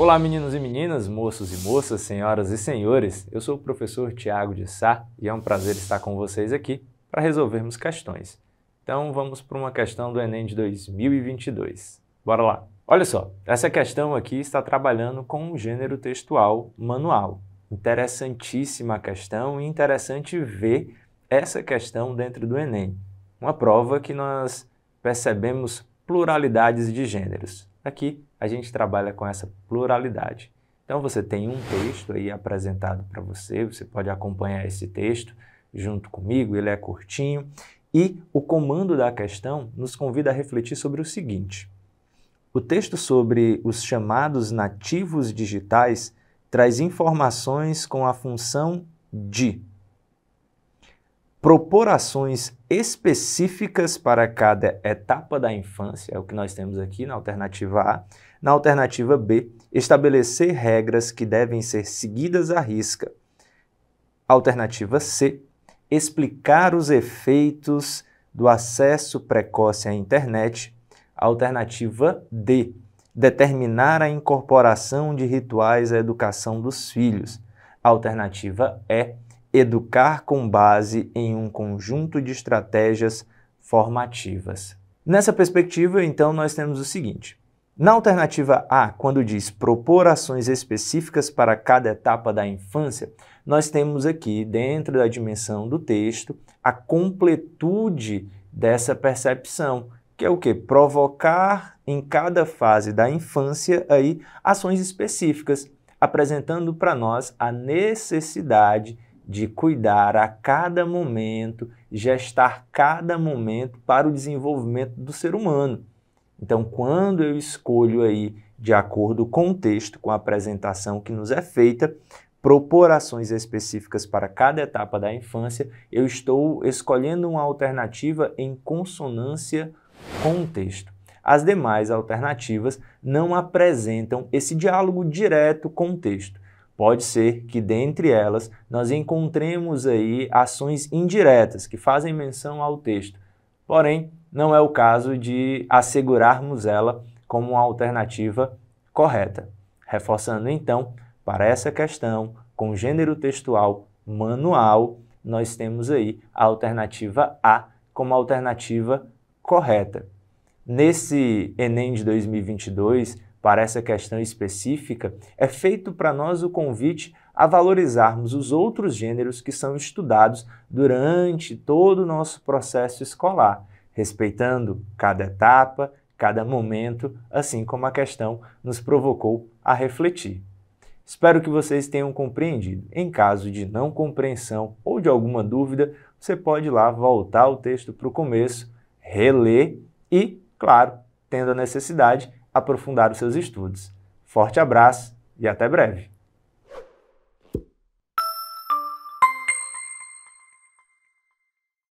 Olá, meninos e meninas, moços e moças, senhoras e senhores. Eu sou o professor Tiago de Sá e é um prazer estar com vocês aqui para resolvermos questões. Então vamos para uma questão do Enem de 2022. Bora lá! Olha só, essa questão aqui está trabalhando com um gênero textual manual. Interessantíssima questão e interessante ver essa questão dentro do Enem. Uma prova que nós percebemos pluralidades de gêneros. Aqui a gente trabalha com essa pluralidade. Então você tem um texto aí apresentado para você, você pode acompanhar esse texto junto comigo, ele é curtinho, e o comando da questão nos convida a refletir sobre o seguinte: o texto sobre os chamados nativos digitais traz informações com a função de propor ações específicas para cada etapa da infância, é o que nós temos aqui na alternativa A. Na alternativa B, estabelecer regras que devem ser seguidas à risca. Alternativa C, explicar os efeitos do acesso precoce à internet. Alternativa D, determinar a incorporação de rituais à educação dos filhos. Alternativa E, educar com base em um conjunto de estratégias formativas. Nessa perspectiva, então, nós temos o seguinte: na alternativa A, quando diz propor ações específicas para cada etapa da infância, nós temos aqui, dentro da dimensão do texto, a completude dessa percepção, que é o que? Provocar em cada fase da infância aí ações específicas, apresentando para nós a necessidade de cuidar a cada momento, gestar cada momento para o desenvolvimento do ser humano. Então, quando eu escolho aí, de acordo com o texto, com a apresentação que nos é feita, propor ações específicas para cada etapa da infância, eu estou escolhendo uma alternativa em consonância com o texto. As demais alternativas não apresentam esse diálogo direto com o texto pode ser que dentre elas nós encontremos aí ações indiretas que fazem menção ao texto. Porém, não é o caso de assegurarmos ela como uma alternativa correta. Reforçando então, para essa questão, com gênero textual manual, nós temos aí a alternativa A como alternativa correta. Nesse Enem de 2022, para essa questão específica, é feito para nós o convite a valorizarmos os outros gêneros que são estudados durante todo o nosso processo escolar, respeitando cada etapa, cada momento, assim como a questão nos provocou a refletir. Espero que vocês tenham compreendido. Em caso de não compreensão ou de alguma dúvida, você pode ir lá voltar o texto para o começo, reler e, claro, tendo a necessidade, aprofundar os seus estudos. Forte abraço e até breve!